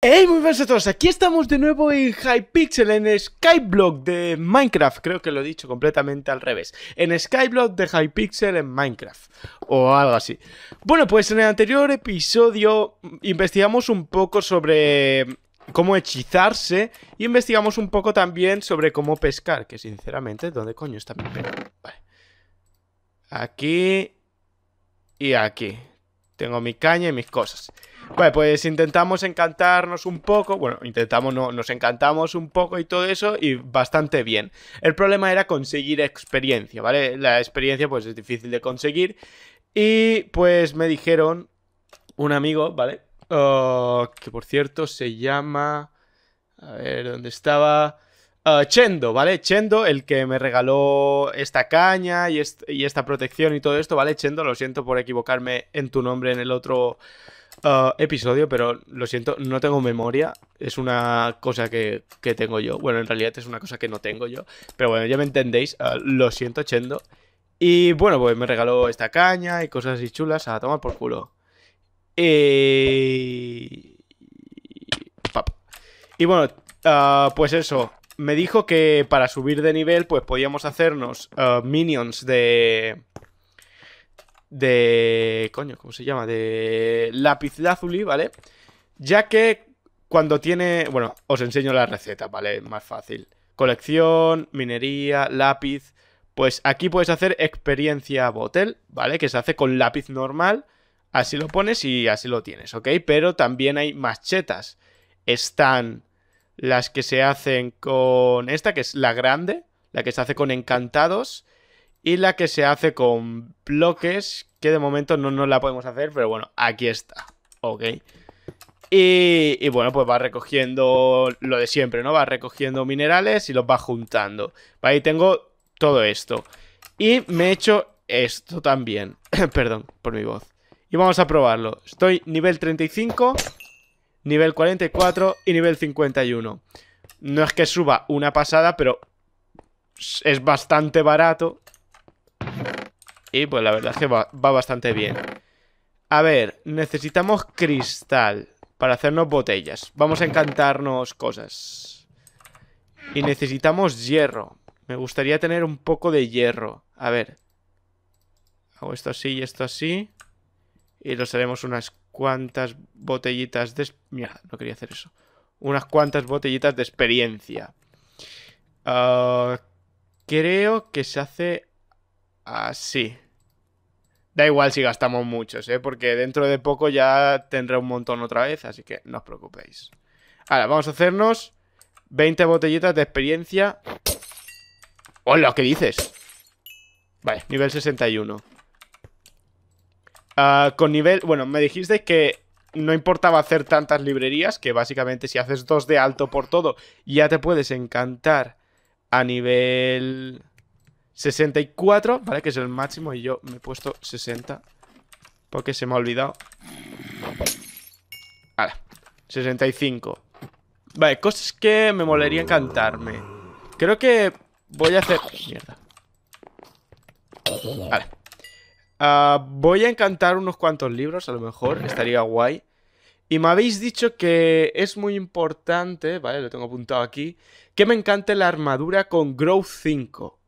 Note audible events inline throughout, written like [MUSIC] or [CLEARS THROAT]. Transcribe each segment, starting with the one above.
Hey, muy buenas a todos, aquí estamos de nuevo en Hypixel, en Skyblock de Minecraft, creo que lo he dicho completamente al revés, en Skyblock de Hypixel en Minecraft, o algo así. Bueno, pues en el anterior episodio investigamos un poco sobre cómo hechizarse y investigamos un poco también sobre cómo pescar, que sinceramente, ¿dónde coño está mi perro Vale. Aquí y aquí. Tengo mi caña y mis cosas. Vale, pues intentamos encantarnos un poco. Bueno, intentamos, no, nos encantamos un poco y todo eso, y bastante bien. El problema era conseguir experiencia, ¿vale? La experiencia, pues, es difícil de conseguir. Y pues me dijeron un amigo, ¿vale? Oh, que por cierto se llama. A ver, ¿dónde estaba? Chendo, ¿vale? Chendo, el que me regaló esta caña y, esta protección y todo esto, ¿vale? Chendo, lo siento por equivocarme en tu nombre en el otro episodio, pero lo siento, no tengo memoria. Es una cosa que, tengo yo. Bueno, en realidad es una cosa que no tengo yo. Pero bueno, ya me entendéis. lo siento, Chendo. Y bueno, pues me regaló esta caña y cosas así chulas a tomar por culo. Y... Y bueno, pues eso, me dijo que para subir de nivel, pues podíamos hacernos uh, minions de. De. Coño, ¿cómo se llama? De lápiz lazuli, ¿vale? Ya que cuando tiene. Bueno, os enseño la receta, ¿vale? Más fácil. Colección, minería, lápiz. Pues aquí puedes hacer experiencia botel, ¿vale? Que se hace con lápiz normal. Así lo pones y así lo tienes, ¿ok? Pero también hay machetas. Están las que se hacen con esta, que es la grande, la que se hace con encantados y la que se hace con bloques, que de momento no nos la podemos hacer, pero bueno, aquí está, ok. Y, bueno, pues va recogiendo lo de siempre, ¿no? Va recogiendo minerales y los va juntando. Ahí tengo todo esto. Y me he hecho esto también. [CLEARS THROAT] Perdón por mi voz. Y vamos a probarlo. Estoy nivel 35 nivel 44 y nivel 51. No es que suba una pasada, pero es bastante barato. Y pues la verdad es que va, bastante bien. A ver, necesitamos cristal para hacernos botellas. Vamos a encantarnos cosas. Y necesitamos hierro. Me gustaría tener un poco de hierro. A ver. Hago esto así y esto así. Y nos haremos unas ¿Cuántas botellitas de... Mira, no quería hacer eso. Unas cuantas botellitas de experiencia. Ah, creo que se hace así. Da igual si gastamos muchos, ¿eh? porque dentro de poco ya tendré un montón otra vez, así que no os preocupéis. Ahora, vamos a hacernos 20 botellitas de experiencia. ¡Hola! ¿Qué dices? Vale, nivel 61. Ah, con nivel, bueno, me dijiste que no importaba hacer tantas librerías, que básicamente si haces dos de alto por todo, ya te puedes encantar a nivel 64, ¿vale? Que es el máximo y yo me he puesto 60 porque se me ha olvidado. Vale, 65. Vale, cosas que me molería encantarme. Creo que voy a hacer... Mierda. Vale. Ah, voy a encantar unos cuantos libros, a lo mejor, estaría guay. Y me habéis dicho que es muy importante, vale, lo tengo apuntado aquí, que me encante la armadura con Growth 5.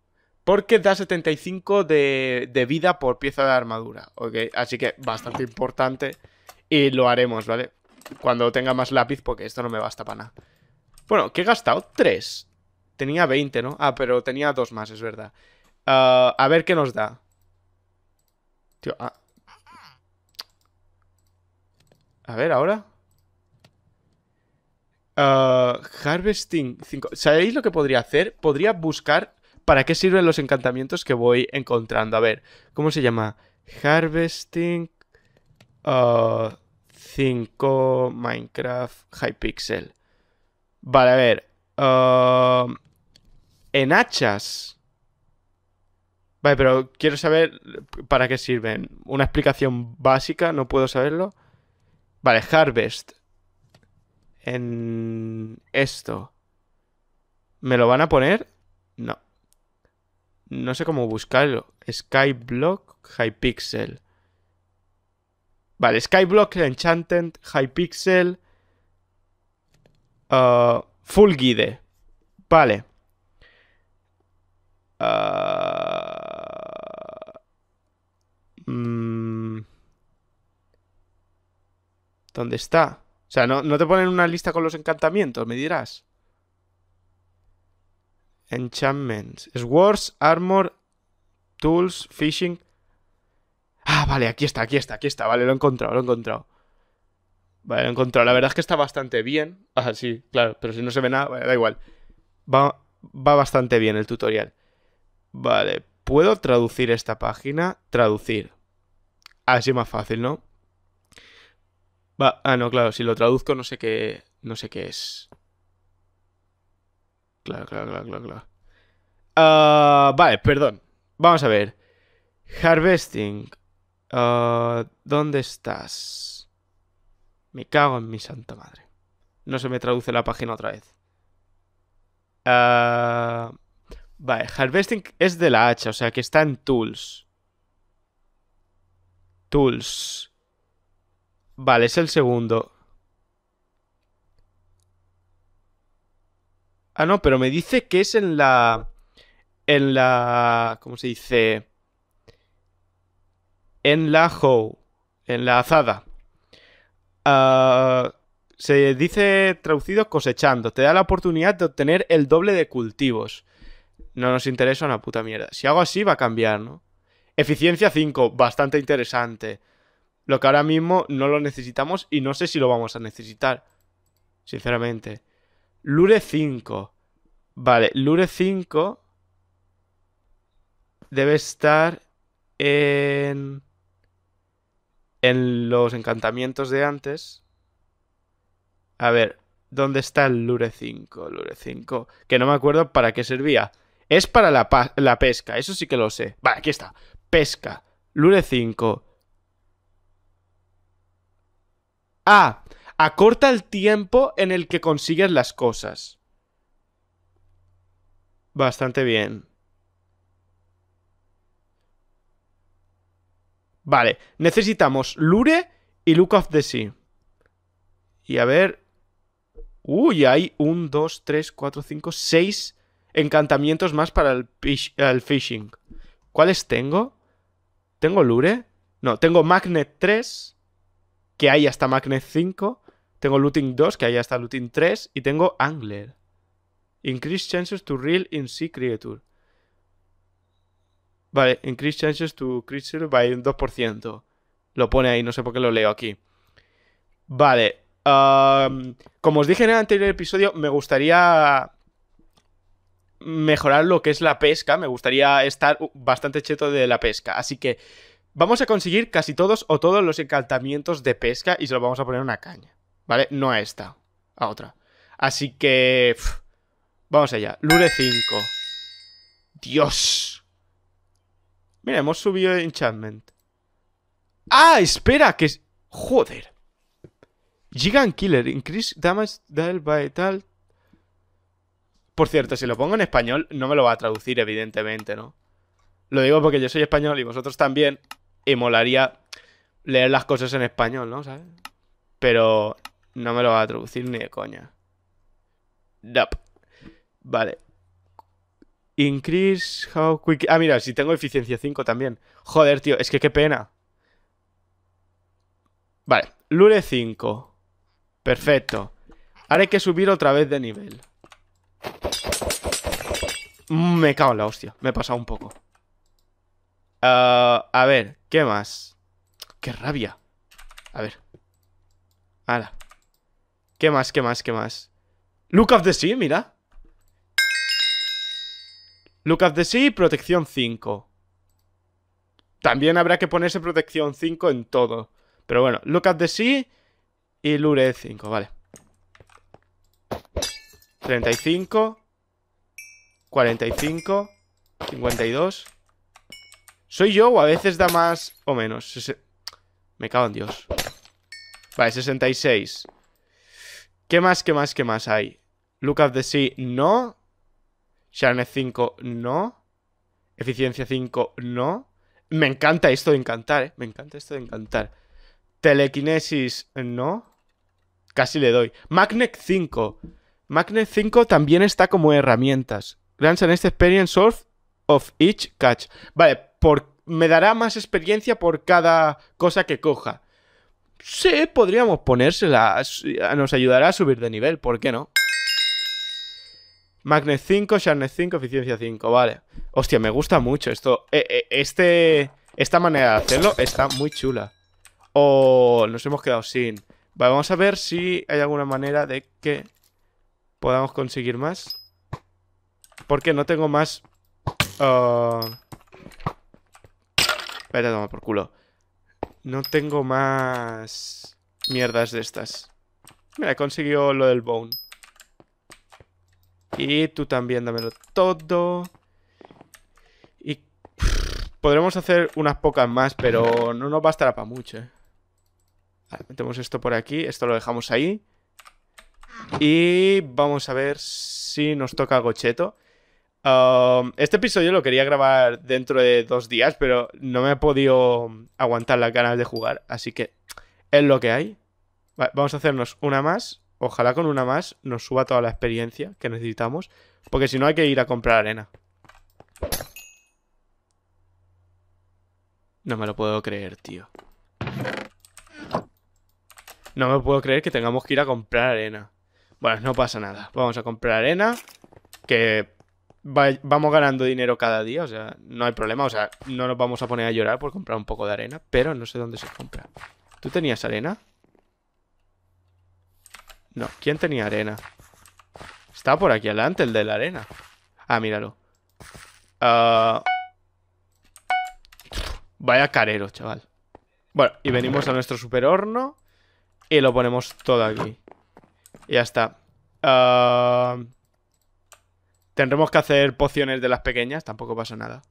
Porque da 75 de, de vida por pieza de armadura, ¿ok? Así que bastante importante y lo haremos, ¿vale? Cuando tenga más lápiz, porque esto no me basta para nada. Bueno, qué he gastado? 3. Tenía 20, ¿no? Ah, pero tenía dos más, es verdad. Ah, a ver qué nos da. Ah. a... ver, ahora. Ah, harvesting 5. ¿Sabéis lo que podría hacer? Podría buscar para qué sirven los encantamientos que voy encontrando. A ver, ¿cómo se llama? Harvesting 5 ah, Minecraft Hypixel. Vale, a ver. en hachas. Vale, pero quiero saber para qué sirven. Una explicación básica, no puedo saberlo. Vale, harvest. En esto. ¿Me lo van a poner? No. No sé cómo buscarlo. Skyblock, Hypixel. Vale, Skyblock, Enchanted, Hypixel. Ah... full Guide. Vale. Ah... ¿Dónde está? O sea, ¿no, te ponen una lista con los encantamientos? Me dirás. Enchantments. Swords, armor, tools, fishing. Ah, vale, aquí está, aquí está, aquí está. Vale, lo he encontrado, lo he encontrado. Vale, lo he encontrado. La verdad es que está bastante bien. Ah, sí, claro, pero si no se ve nada, da igual. Va, va bastante bien el tutorial. Vale, ¿puedo traducir esta página? Traducir. Así más fácil, ¿no? ah, no, claro, si lo traduzco no sé qué. No sé qué es. Claro, claro, claro, claro, ah, vale, perdón. Vamos a ver. Harvesting. Ah, ¿Dónde estás? Me cago en mi santa madre. No se me traduce la página otra vez. Ah, vale, harvesting es de la hacha, o sea que está en tools. Tools. Vale, es el segundo. Ah, no, pero me dice que es en la... En la... ¿Cómo se dice? En la hoe. En la azada. Ah, se dice traducido cosechando. Te da la oportunidad de obtener el doble de cultivos. No nos interesa una puta mierda. Si hago así va a cambiar, ¿no? Eficiencia 5, bastante interesante. Lo que ahora mismo no lo necesitamos y no sé si lo vamos a necesitar. Sinceramente. Lure 5. Vale, Lure 5 debe estar en... En los encantamientos de antes. A ver, ¿dónde está el Lure 5? Lure 5. Que no me acuerdo para qué servía. Es para la, la pesca, eso sí que lo sé. Vale, aquí está. Pesca. Lure 5. A. Acorta el tiempo en el que consigues las cosas. Bastante bien. Vale, necesitamos Lure y Look of the Sea. Y a ver... Uy, hay un, dos, tres, cuatro, cinco, seis encantamientos más para el, el fishing. ¿Cuáles tengo? ¿Tengo Lure? No, tengo Magnet 3 que hay hasta Magnet 5, tengo Looting 2, que hay hasta Looting 3, y tengo Angler. Increase chances to reel in sea creature. Vale, increase chances to creature by un 2%. Lo pone ahí, no sé por qué lo leo aquí. Vale. Um, como os dije en el anterior episodio, me gustaría mejorar lo que es la pesca. Me gustaría estar bastante cheto de la pesca. Así que Vamos a conseguir casi todos o todos los encantamientos de pesca y se los vamos a poner una caña. ¿Vale? No a esta, a otra. Así que... vamos allá. Lure 5. ¡Dios! Mira, hemos subido enchantment. ¡Ah! Espera, que es... Joder. Gigant Killer. Increase damage dealt by tal... Por cierto, si lo pongo en español, no me lo va a traducir, evidentemente, ¿no? Lo digo porque yo soy español y vosotros también y molaría leer las cosas en español, ¿no? ¿Sabes? Pero no me lo va a traducir ni de coña. Dup. Vale. Increase how quick. Ah, mira, si tengo eficiencia 5 también. Joder, tío, es que qué pena. Vale, Lure 5. Perfecto. Ahora hay que subir otra vez de nivel. Mm, me cago en la hostia. Me he pasado un poco. Ah, a ver, ¿qué más? ¡Qué rabia! A ver. Hala. ¿Qué más, qué más, qué más? Look of the Sea, mira. Look of the Sea, protección 5. También habrá que ponerse protección 5 en todo. Pero bueno, Look of the Sea y Lure 5, vale. 35, 45, 52. Soy yo o a veces da más o menos. Me cago en Dios. Vale, 66. ¿Qué más, qué más, qué más hay? Look of the Sea, no. Sharnet 5, no. Eficiencia 5, no. Me encanta esto de encantar, ¿eh? Me encanta esto de encantar. Telequinesis, no. Casi le doy. Magnet 5. Magnet 5 también está como herramientas. Grants este experience of, of each catch. Vale, por, me dará más experiencia por cada cosa que coja. Sí, podríamos ponérsela. Nos ayudará a subir de nivel, ¿por qué no? Magnet 5, Sharnet 5, Eficiencia 5, vale. Hostia, me gusta mucho esto. E, e, este, esta manera de hacerlo está muy chula. O nos hemos quedado sin. vamos a ver si hay alguna manera de que podamos conseguir más. Porque no tengo más... Ah, Vete a tomar por culo. No tengo más mierdas de estas. Mira, he conseguido lo del bone. Y tú también dámelo todo. Y podremos hacer unas pocas más, pero no nos bastará para mucho. ¿eh? Vale, metemos esto por aquí, esto lo dejamos ahí. Y vamos a ver si nos toca gocheto. Um, este episodio lo quería grabar dentro de dos días, pero no me he podido aguantar las ganas de jugar, así que es lo que hay. vamos a hacernos una más. Ojalá con una más nos suba toda la experiencia que necesitamos, porque si no hay que ir a comprar arena. No me lo puedo creer, tío. No me puedo creer que tengamos que ir a comprar arena. Bueno, no pasa nada. Vamos a comprar arena, que vamos ganando dinero cada día, o sea, no hay problema, o sea, no nos vamos a poner a llorar por comprar un poco de arena, pero no sé dónde se compra. ¿Tú tenías arena? No, ¿quién tenía arena? Está por aquí adelante el de la arena. Ah, míralo. Ah. Vaya carero, chaval. Bueno, y venimos a nuestro super horno y lo ponemos todo aquí. Y ya está. Ah. Tendremos que hacer pociones de las pequeñas, tampoco pasa nada.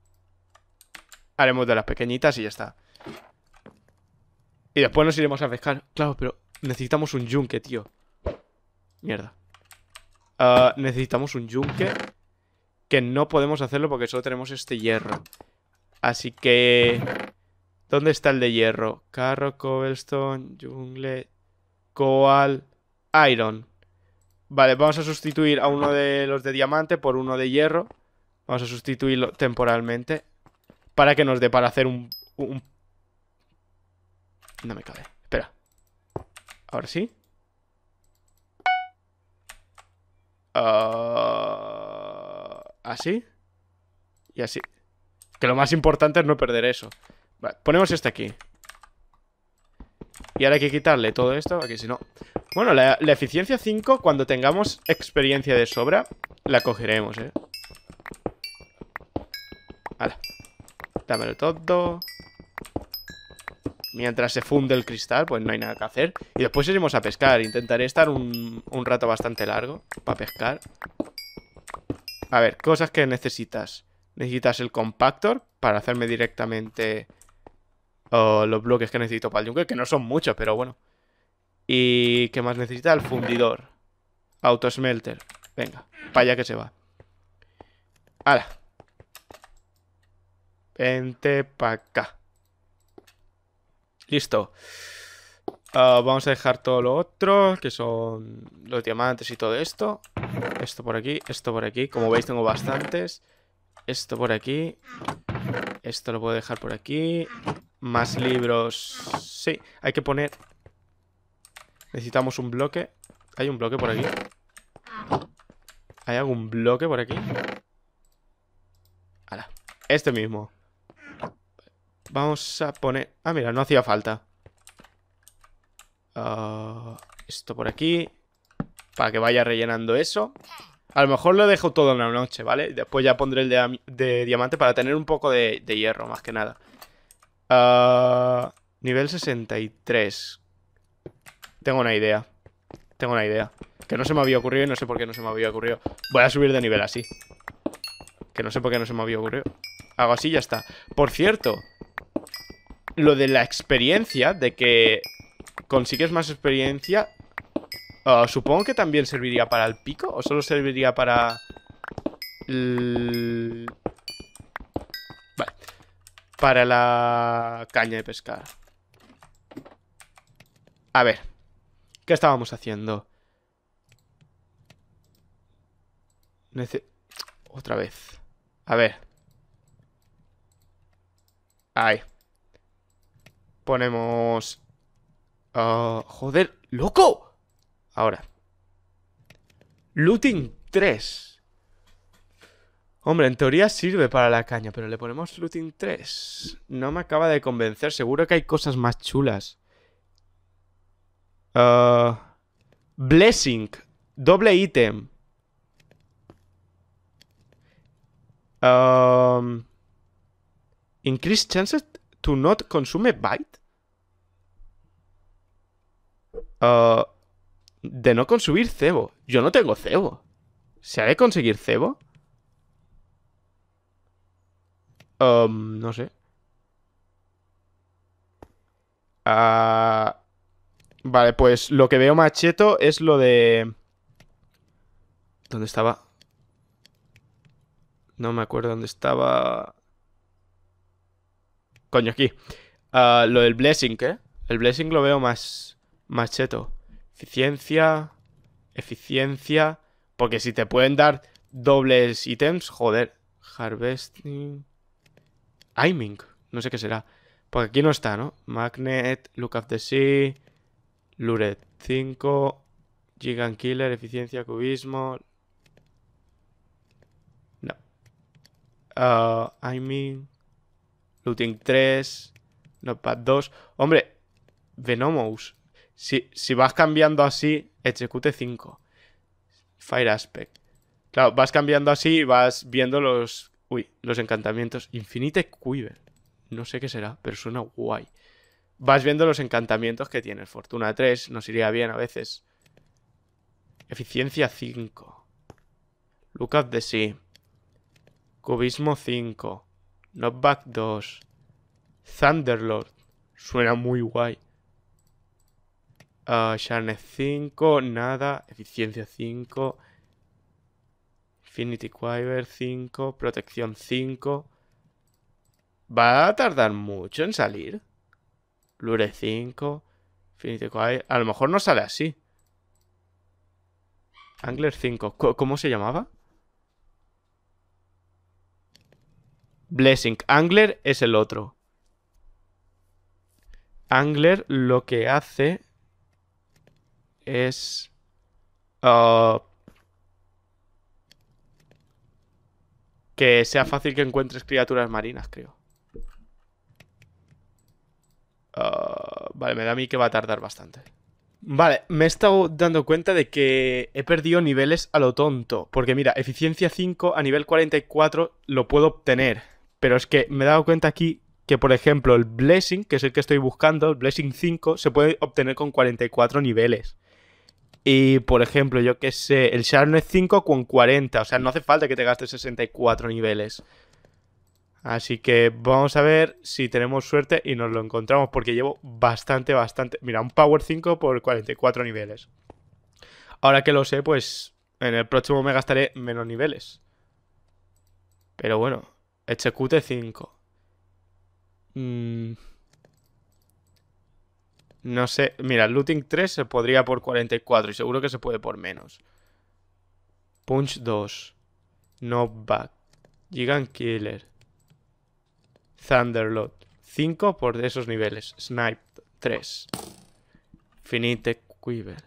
Haremos de las pequeñitas y ya está. Y después nos iremos a pescar. Claro, pero necesitamos un yunque, tío. Mierda. Ah, necesitamos un yunque que no podemos hacerlo porque solo tenemos este hierro. Así que... ¿Dónde está el de hierro? Carro, cobblestone, jungle, coal, iron. Vale, vamos a sustituir a uno de los de diamante por uno de hierro. Vamos a sustituirlo temporalmente. Para que nos dé para hacer un... No me cabe. Espera. Ahora sí. Ah, así. Y así. Que lo más importante es no perder eso. Vale, ponemos este aquí. Y ahora hay que quitarle todo esto, porque si no... Bueno, la, eficiencia 5, cuando tengamos experiencia de sobra, la cogeremos, ¿eh? Hala. Dámelo todo. Mientras se funde el cristal, pues no hay nada que hacer. Y después iremos a pescar. Intentaré estar un, un rato bastante largo para pescar. A ver, cosas que necesitas. Necesitas el compactor para hacerme directamente o los bloques que necesito para el yunque que no son muchos, pero bueno. ¿Y qué más necesita? El fundidor. Autosmelter. Venga, para allá que se va. ¡Hala! Vente para acá. Listo. Ah, vamos a dejar todo lo otro, que son los diamantes y todo esto. Esto por aquí, esto por aquí. Como veis tengo bastantes. Esto por aquí. Esto lo puedo dejar por aquí. Más libros. Sí, hay que poner... Necesitamos un bloque. ¿Hay un bloque por aquí? ¿Hay algún bloque por aquí? ¡Hala! este mismo. Vamos a poner... Ah, mira, no hacía falta. Ah, esto por aquí. Para que vaya rellenando eso. A lo mejor lo dejo todo en la noche, ¿vale? Después ya pondré el de, diamante para tener un poco de hierro, más que nada a ah, nivel 63. Tengo una idea. Tengo una idea. Que no se me había ocurrido y no sé por qué no se me había ocurrido. Voy a subir de nivel así. Que no sé por qué no se me había ocurrido. Hago así y ya está. Por cierto, lo de la experiencia, de que consigues más experiencia, ah, supongo que también serviría para el pico o solo serviría para... El... Vale para la caña de pescar. A ver, ¿qué estábamos haciendo? Otra vez. A ver. Ahí. Ponemos... Ah, joder, loco. Ahora. Looting 3. Hombre, en teoría sirve para la caña, pero le ponemos looting 3. No me acaba de convencer. Seguro que hay cosas más chulas. Ah, blessing. Doble ítem. Ah, increase chances to not consume bite. Ah, de no consumir cebo. Yo no tengo cebo. ¿Se ha de conseguir cebo? Em, no sé. Ah, vale, pues lo que veo macheto es lo de... ¿Dónde estaba? No me acuerdo dónde estaba... Coño, aquí. Ah, lo del blessing, ¿eh? El blessing lo veo más, macheto Eficiencia, eficiencia... Porque si te pueden dar dobles ítems, joder. Harvesting... Aiming, no sé qué será. Porque aquí no está, ¿no? Magnet, Look of the Sea, Luret 5, Gigant Killer, Eficiencia, Cubismo. No. Uh, Aiming, Looting 3, Notepad 2. Hombre, Venomous. Si, si vas cambiando así, execute 5. Fire Aspect. Claro, vas cambiando así y vas viendo los Uy, los encantamientos. Infinite Quiver. No sé qué será, pero suena guay. Vas viendo los encantamientos que tienes. Fortuna 3, nos iría bien a veces. Eficiencia 5. Look of the sea. Cubismo 5. Knockback 2. Thunderlord. Suena muy guay. Uh, ah, Sharnet 5, nada. Eficiencia 5. Infinity Quiver 5, protección 5. Va a tardar mucho en salir. Lure 5, Infinity Quiver. A lo mejor no sale así. Angler 5. ¿Cómo se llamaba? Blessing. Angler es el otro. Angler lo que hace es... Uh, que sea fácil que encuentres criaturas marinas, creo. Ah, vale, me da a mí que va a tardar bastante. Vale, me he estado dando cuenta de que he perdido niveles a lo tonto. Porque mira, eficiencia 5 a nivel 44 lo puedo obtener. Pero es que me he dado cuenta aquí que, por ejemplo, el Blessing, que es el que estoy buscando, el Blessing 5, se puede obtener con 44 niveles. Y por ejemplo, yo que sé, el es 5 con 40. O sea, no hace falta que te gastes 64 niveles. Así que vamos a ver si tenemos suerte y nos lo encontramos. Porque llevo bastante, bastante. Mira, un Power 5 por 44 niveles. Ahora que lo sé, pues en el próximo me gastaré menos niveles. Pero bueno, ejecute 5. Mmm. No sé, mira, Looting 3 se podría por 44 y seguro que se puede por menos. Punch 2. Knockback. Gigant Killer. Thunderlot. 5 por esos niveles. Snipe 3. Finite Quiver.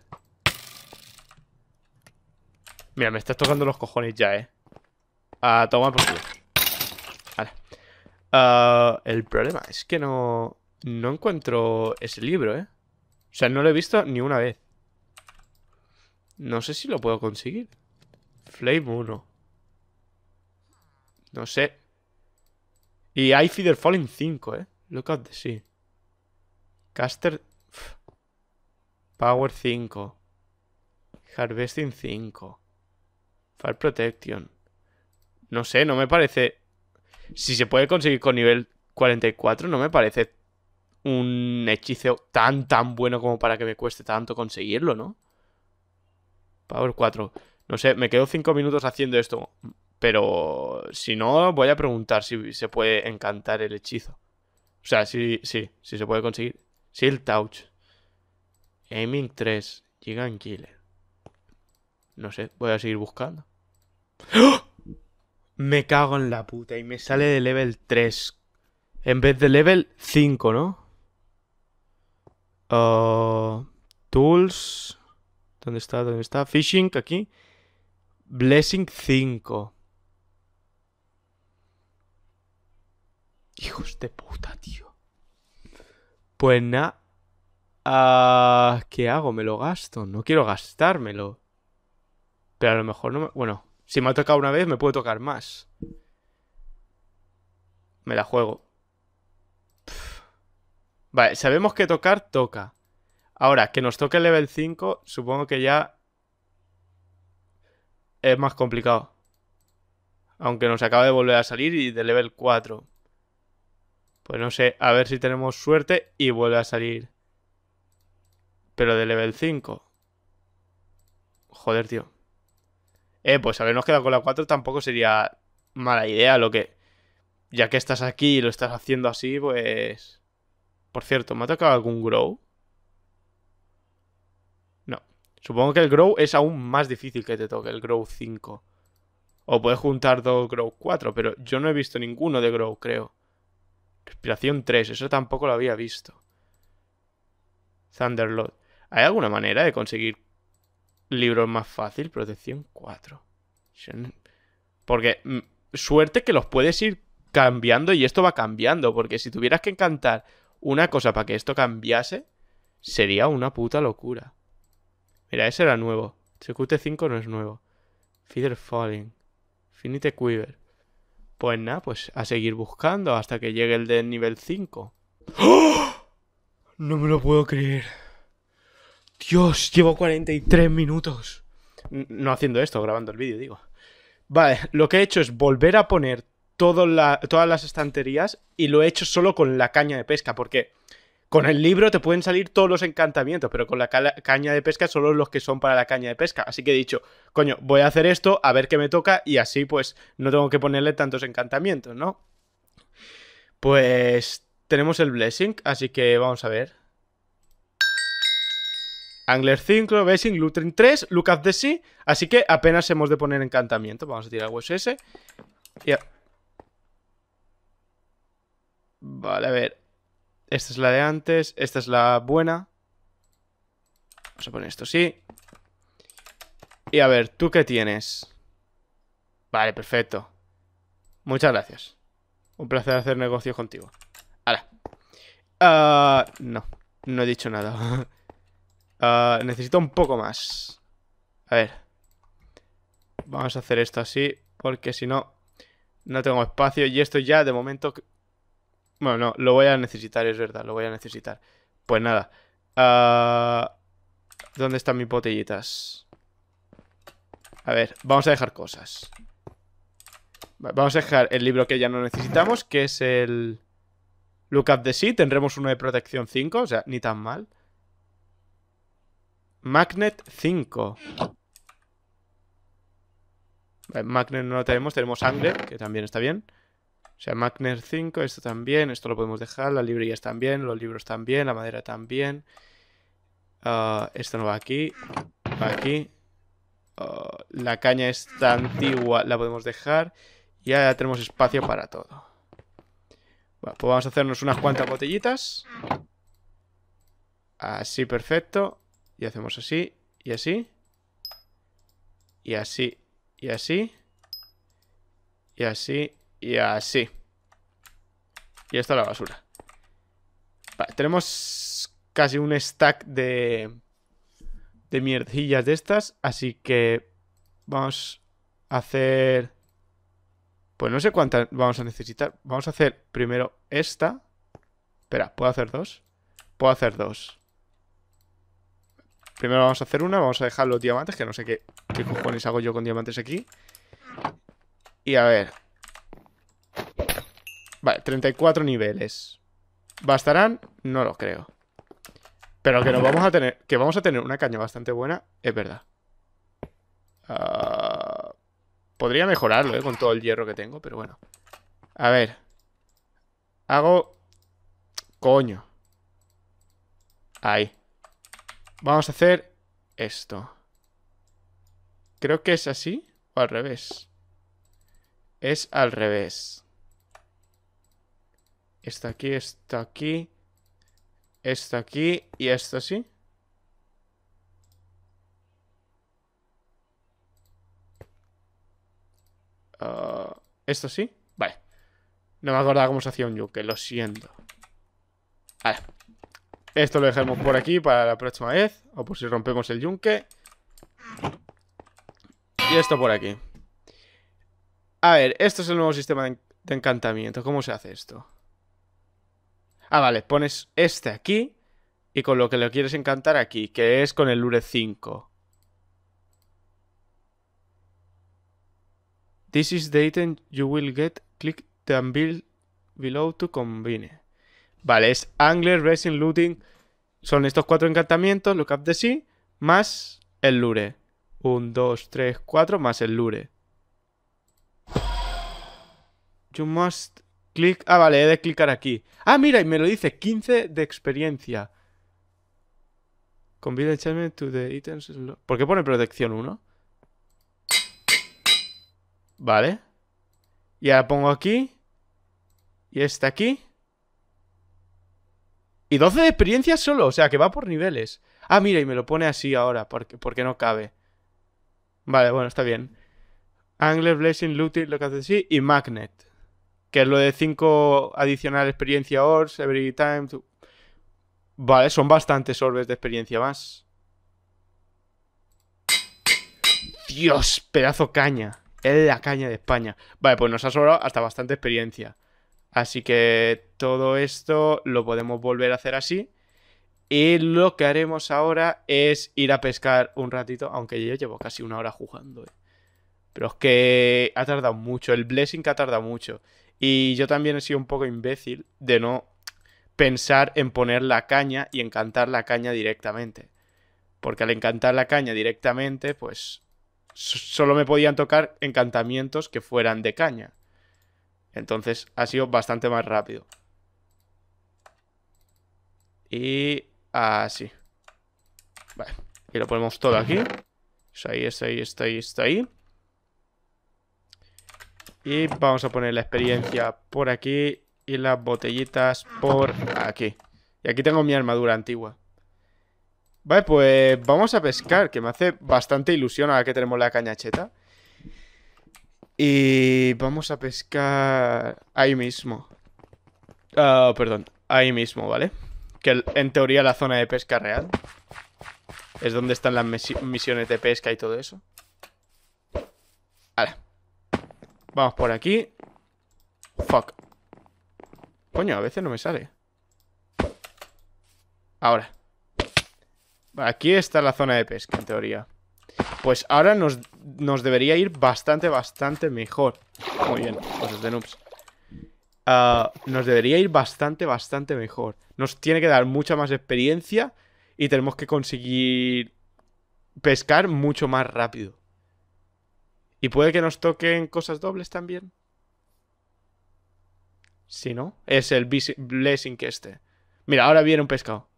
Mira, me estás tocando los cojones ya, eh. Ah, toma por culo. Vale. Ah, el problema es que no... No encuentro ese libro, ¿eh? O sea, no lo he visto ni una vez. No sé si lo puedo conseguir. Flame 1. No sé. Y hay Feeder Falling 5, ¿eh? Look at the Caster... Power 5. Harvesting 5. Fire Protection. No sé, no me parece... Si se puede conseguir con nivel 44, no me parece un hechizo tan, tan bueno como para que me cueste tanto conseguirlo, ¿no? Power 4. No sé, me quedo 5 minutos haciendo esto. Pero si no, voy a preguntar si se puede encantar el hechizo. O sea, sí, sí, sí se puede conseguir. Sí, el Touch. Aiming 3. Gigan Killer. No sé, voy a seguir buscando. ¡Oh! Me cago en la puta y me sale de level 3. En vez de level 5, ¿no? Uh, tools. ¿Dónde está? ¿Dónde está? Fishing, aquí. Blessing 5. Hijos de puta, tío. Pues nada. Ah, ¿Qué hago? ¿Me lo gasto? No quiero gastármelo. Pero a lo mejor no me... Bueno, si me ha tocado una vez, me puedo tocar más. Me la juego. Vale, sabemos que tocar, toca. Ahora, que nos toque el level 5, supongo que ya es más complicado. Aunque nos acaba de volver a salir y de level 4. Pues no sé, a ver si tenemos suerte y vuelve a salir. Pero de level 5. Joder, tío. Eh, pues habernos quedado con la 4 tampoco sería mala idea, lo que... Ya que estás aquí y lo estás haciendo así, pues... Por cierto, ¿me ha tocado algún grow? No. Supongo que el grow es aún más difícil que te toque el grow 5. O puedes juntar dos grow 4, pero yo no he visto ninguno de grow, creo. Respiración 3, eso tampoco lo había visto. Thunderlord. ¿Hay alguna manera de conseguir libros más fácil? Protección 4. Porque mm, suerte que los puedes ir cambiando y esto va cambiando. Porque si tuvieras que encantar una cosa para que esto cambiase sería una puta locura. Mira, ese era nuevo. CQT5 no es nuevo. Feather Falling. Finite Quiver. Pues nada, pues a seguir buscando hasta que llegue el de nivel 5. No me lo puedo creer. Dios, llevo 43 minutos. No haciendo esto, grabando el vídeo, digo. Vale, lo que he hecho es volver a poner todas las estanterías y lo he hecho solo con la caña de pesca, porque con el libro te pueden salir todos los encantamientos, pero con la caña de pesca solo los que son para la caña de pesca. Así que he dicho, coño, voy a hacer esto, a ver qué me toca y así pues no tengo que ponerle tantos encantamientos, ¿no? Pues tenemos el blessing, así que vamos a ver. Angler 5, Blessing, Lutrin 3, lucas of the Así que apenas hemos de poner encantamiento. Vamos a tirar el Y Vale, a ver. Esta es la de antes, esta es la buena. Vamos a poner esto sí. Y a ver, ¿tú qué tienes? Vale, perfecto. Muchas gracias. Un placer hacer negocio contigo. Ahora. no, no he dicho nada. [LAUGHS] Ah, necesito un poco más. A ver. Vamos a hacer esto así, porque si no, no tengo espacio. Y esto ya, de momento, bueno, no, lo voy a necesitar, es verdad, lo voy a necesitar. Pues nada. Ah, ¿Dónde están mis botellitas? A ver, vamos a dejar cosas. Vamos a dejar el libro que ya no necesitamos, que es el... Look up the sea, tendremos uno de protección 5, o sea, ni tan mal. Magnet 5. magnet no lo tenemos, tenemos sangre, que también está bien. O sea, Magner 5, esto también, esto lo podemos dejar, las librerías también, los libros también, la madera también. Ah, esto no va aquí, va aquí. Ah, la caña está antigua la podemos dejar. Y ya tenemos espacio para todo. Bueno, pues vamos a hacernos unas cuantas botellitas. Así, perfecto. Y hacemos así, y así. Y así, y así. Y así, y así. Y esta es la basura. Vale, tenemos casi un stack de... De mierdillas de estas. Así que... Vamos a hacer... Pues no sé cuántas vamos a necesitar. Vamos a hacer primero esta. Espera, ¿puedo hacer dos? Puedo hacer dos. Primero vamos a hacer una, vamos a dejar los diamantes, que no sé qué, qué cojones hago yo con diamantes aquí. Y a ver, Vale, 34 niveles. ¿Bastarán? No lo creo. Pero que nos vamos a tener. Que vamos a tener una caña bastante buena, es verdad. Ah, podría mejorarlo, ¿eh? Con todo el hierro que tengo, pero bueno. A ver. Hago. Coño. Ahí. Vamos a hacer esto. Creo que es así. O al revés. Es al revés. Esta aquí, esta aquí. Esta aquí y esto sí. Ah, ¿Esto sí? Vale. No me acordaba cómo se hacía un yunque, lo siento. Esto lo dejamos por aquí para la próxima vez. O por si rompemos el yunque. Y esto por aquí. A ver, esto es el nuevo sistema de encantamiento. ¿Cómo se hace esto? Ah, vale, pones este aquí y con lo que le quieres encantar aquí, que es con el Lure 5. This is the item you will get. Click the build below to combine. Vale, es Angler, Racing, Looting. Son estos cuatro encantamientos, Look up the Sea, más el Lure. 1, dos, tres, cuatro, más el Lure. You must Ah, vale, he de clicar aquí. Ah, mira, y me lo dice. 15 de experiencia. Convide enchantment to the items. ¿Por qué pone protección 1? Vale. Y ahora pongo aquí. Y esta aquí. Y 12 de experiencia solo, o sea que va por niveles. Ah, mira, y me lo pone así ahora, porque, porque no cabe. Vale, bueno, está bien. Angler, Blessing, Looting, lo que hace así, y Magnet que es lo de 5 adicional experiencia orbs every time. Vale, son bastantes orbes de experiencia más. Dios, pedazo caña. Es la caña de España. Vale, pues nos ha sobrado hasta bastante experiencia. Así que todo esto lo podemos volver a hacer así. Y lo que haremos ahora es ir a pescar un ratito, aunque yo llevo casi una hora jugando. Eh. Pero es que ha tardado mucho, el blessing que ha tardado mucho. Y yo también he sido un poco imbécil de no pensar en poner la caña y encantar la caña directamente. Porque al encantar la caña directamente, pues solo me podían tocar encantamientos que fueran de caña. Entonces ha sido bastante más rápido. Y así. Vale. Y lo ponemos todo aquí. Esto pues ahí, está ahí, está ahí, está ahí. Y vamos a poner la experiencia por aquí y las botellitas por aquí. Y aquí tengo mi armadura antigua. Vale, pues vamos a pescar, que me hace bastante ilusión ahora que tenemos la cañacheta. Y vamos a pescar ahí mismo. ah perdón, ahí mismo, ¿vale? Que en teoría la zona de pesca real. Es donde están las misiones de pesca y todo eso. Vale. Vamos por aquí. Fuck. Coño, a veces no me sale. Ahora. Aquí está la zona de pesca, en teoría. Pues ahora nos, nos debería ir bastante, bastante mejor. Muy bien, cosas pues de este noobs. Ah, nos debería ir bastante, bastante mejor. Nos tiene que dar mucha más experiencia y tenemos que conseguir pescar mucho más rápido. Y puede que nos toquen cosas dobles también. Si no, es el blessing que este. Mira, ahora viene un pescado.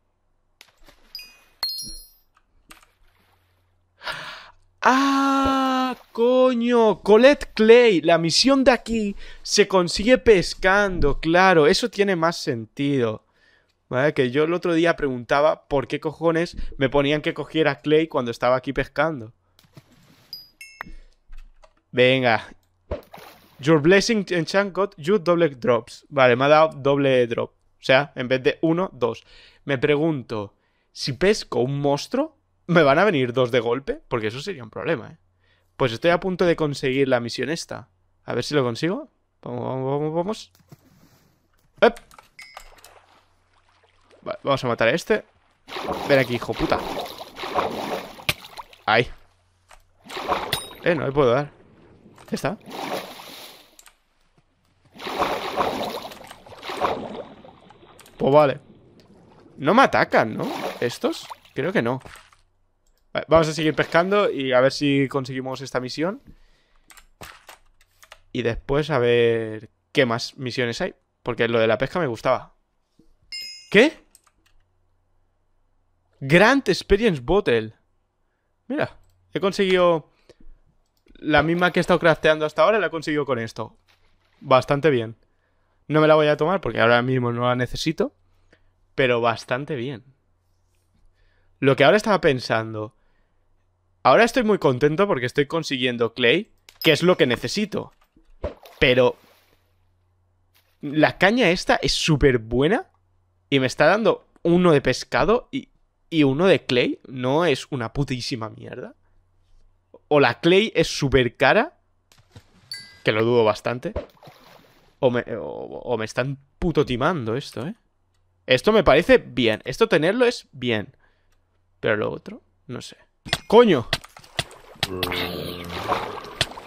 ¡Ah! ¡Coño! Colette Clay, la misión de aquí se consigue pescando, claro, eso tiene más sentido. ¿Vale? Que yo el otro día preguntaba por qué cojones me ponían que cogiera Clay cuando estaba aquí pescando. Venga. Your blessing enchant got you double drops. Vale, me ha dado doble drop. O sea, en vez de uno, dos. Me pregunto, si pesco un monstruo, ¿me van a venir dos de golpe? Porque eso sería un problema, ¿eh? Pues estoy a punto de conseguir la misión esta. A ver si lo consigo. Vamos, vamos, vamos. vamos. vamos a matar a este. Ven aquí, hijo puta. Ahí. Eh, no le puedo dar está. Pues vale. No me atacan, ¿no? ¿Estos? Creo que no. vamos a seguir pescando y a ver si conseguimos esta misión. Y después a ver qué más misiones hay. Porque lo de la pesca me gustaba. ¿Qué? Grand Experience Bottle. Mira, he conseguido la misma que he estado crafteando hasta ahora la he conseguido con esto. Bastante bien. No me la voy a tomar porque ahora mismo no la necesito. Pero bastante bien. Lo que ahora estaba pensando. Ahora estoy muy contento porque estoy consiguiendo clay, que es lo que necesito. Pero... La caña esta es súper buena. Y me está dando uno de pescado y, y uno de clay. No es una putísima mierda. O la Clay es súper cara. Que lo dudo bastante. O me, están putotimando esto, ¿eh? Esto me parece bien. Esto tenerlo es bien. Pero lo otro, no sé. ¡Coño!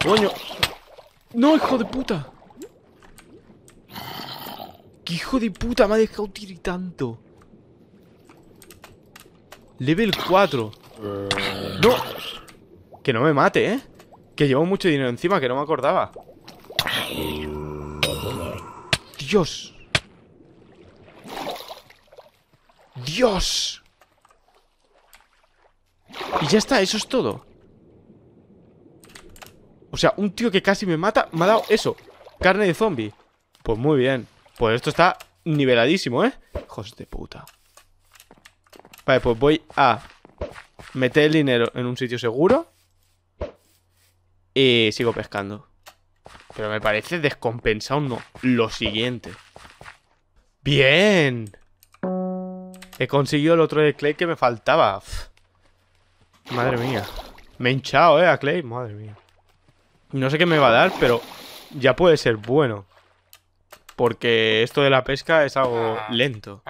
¡Coño! ¡No, hijo de puta! ¡Qué hijo de puta! Me ha dejado tirar tanto. Level 4. ¡No! Que no me mate, ¿eh? Que llevo mucho dinero encima, que no me acordaba Dios Dios Y ya está, eso es todo O sea, un tío que casi me mata Me ha dado eso, carne de zombie Pues muy bien, pues esto está Niveladísimo, ¿eh? Hijos de puta Vale, pues voy a Meter el dinero en un sitio seguro y sigo pescando. Pero me parece descompensado Lo siguiente. ¡Bien! He conseguido el otro de Clay que me faltaba. Madre mía. Me he hinchado, ¿eh? A Clay. Madre mía. No sé qué me va a dar, pero ya puede ser bueno. Porque esto de la pesca es algo lento.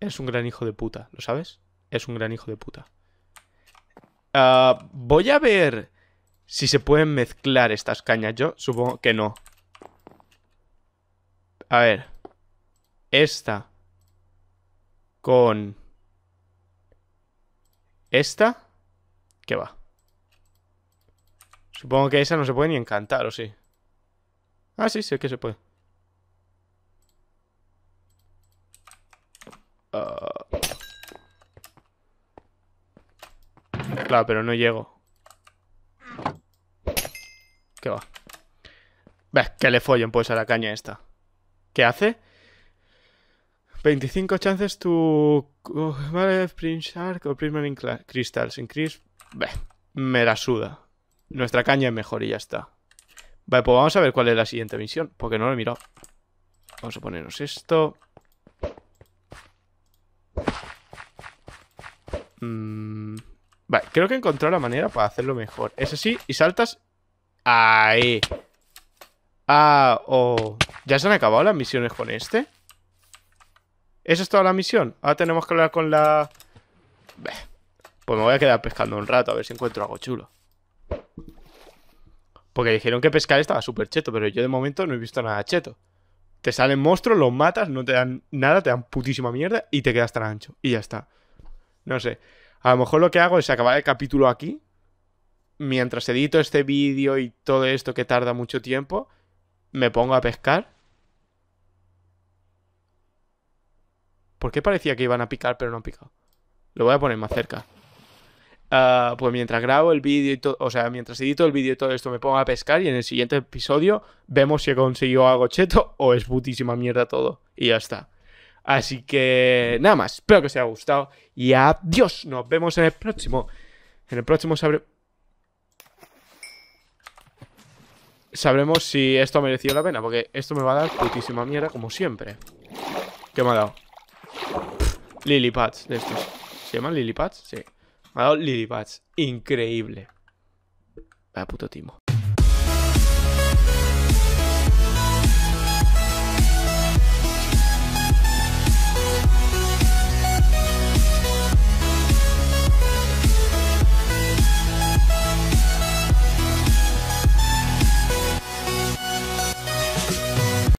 Es un gran hijo de puta, ¿lo sabes? Es un gran hijo de puta. Ah, voy a ver si se pueden mezclar estas cañas. Yo supongo que no. A ver. Esta. Con... Esta. ¿Qué va? Supongo que esa no se puede ni encantar, ¿o sí? Ah, sí, sí que se puede. Ah. Claro, pero no llego. ¿Qué va? que le follen pues a la caña esta. ¿Qué hace? 25 chances to... Vale, Prince Shark o Prismarine Crystals. Increase... me la suda. Nuestra caña es mejor y ya está. Vale, pues vamos a ver cuál es la siguiente misión, porque no lo he mirado. Vamos a ponernos esto. Mm, vale, creo que he encontrado la manera para hacerlo mejor. Es así, y saltas. Ahí. Ah, oh. ¿Ya se han acabado las misiones con este? ¿Esa es toda la misión? Ahora tenemos que hablar con la... Pues me voy a quedar pescando un rato, a ver si encuentro algo chulo. Porque dijeron que pescar estaba súper cheto, pero yo de momento no he visto nada cheto. Te salen monstruos, los matas, no te dan nada, te dan putísima mierda y te quedas tan ancho. Y ya está. No sé. A lo mejor lo que hago es acabar el capítulo aquí. Mientras edito este vídeo y todo esto que tarda mucho tiempo, me pongo a pescar. ¿Por qué parecía que iban a picar pero no han picado? Lo voy a poner más cerca. Ah, pues mientras grabo el vídeo y todo, o sea, mientras edito el vídeo y todo esto, me pongo a pescar y en el siguiente episodio vemos si he conseguido algo cheto o es putísima mierda todo. Y ya está. Así que nada más, espero que os haya gustado y adiós. Nos vemos en el próximo. En el próximo sabremos Sabremos si esto ha merecido la pena, porque esto me va a dar putísima mierda como siempre. ¿Qué me ha dado? de estos. ¿Se llaman lilipads? Sí. Me ha dado lilipads. Increíble. Vaya puto timo.